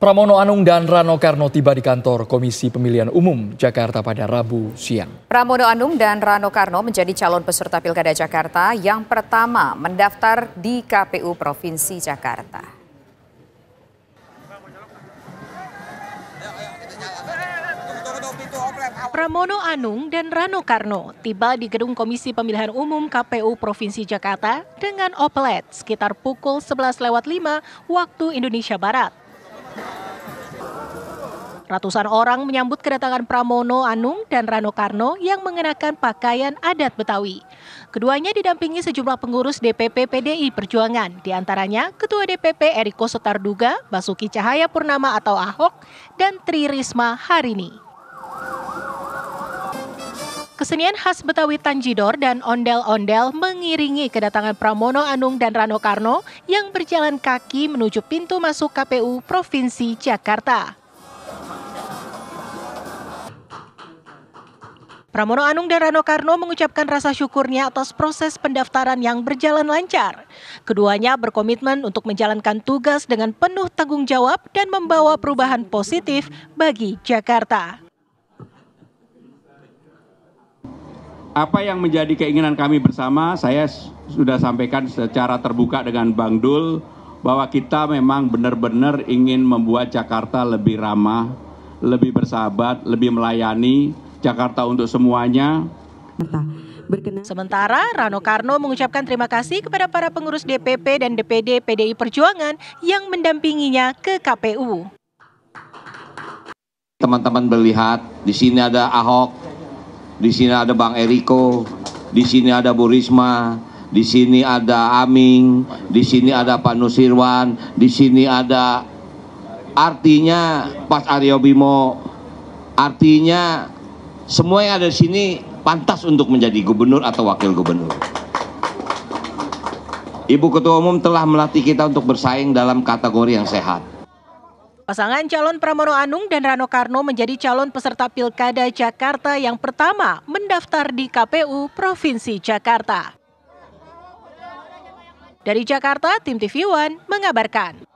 Pramono Anung dan Rano Karno tiba di kantor Komisi Pemilihan Umum Jakarta pada Rabu siang. Pramono Anung dan Rano Karno menjadi calon peserta Pilkada Jakarta yang pertama mendaftar di KPU Provinsi Jakarta. Pramono Anung dan Rano Karno tiba di gedung Komisi Pemilihan Umum KPU Provinsi Jakarta dengan oplet sekitar pukul 11.05 waktu Indonesia Barat. Ratusan orang menyambut kedatangan Pramono Anung dan Rano Karno yang mengenakan pakaian adat Betawi. Keduanya didampingi sejumlah pengurus DPP PDI Perjuangan, diantaranya Ketua DPP Eriko Sotarduga, Basuki Cahaya Purnama atau Ahok, dan Tri Risma Harini. Kesenian khas Betawi Tanjidor dan ondel-ondel mengiringi kedatangan Pramono Anung dan Rano Karno yang berjalan kaki menuju pintu masuk KPU Provinsi Jakarta. Pramono Anung dan Rano Karno mengucapkan rasa syukurnya atas proses pendaftaran yang berjalan lancar. Keduanya berkomitmen untuk menjalankan tugas dengan penuh tanggung jawab dan membawa perubahan positif bagi Jakarta. Apa yang menjadi keinginan kami bersama, saya sudah sampaikan secara terbuka dengan Bang Dul bahwa kita memang benar-benar ingin membuat Jakarta lebih ramah, lebih bersahabat, lebih melayani, Jakarta untuk semuanya. Sementara Rano Karno mengucapkan terima kasih kepada para pengurus DPP dan DPD PDI Perjuangan yang mendampinginya ke KPU. Teman-teman melihat di sini ada Ahok, di sini ada Bang Eriko, di sini ada Bu Risma, di sini ada Aming, di sini ada Pak Nusirwan, di sini ada artinya Pak Aryo Bimo, artinya semua yang ada di sini pantas untuk menjadi gubernur atau wakil gubernur. Ibu Ketua Umum telah melatih kita untuk bersaing dalam kategori yang sehat. Pasangan calon Pramono Anung dan Rano Karno menjadi calon peserta Pilkada Jakarta yang pertama mendaftar di KPU Provinsi Jakarta. Dari Jakarta, Tim TV One mengabarkan.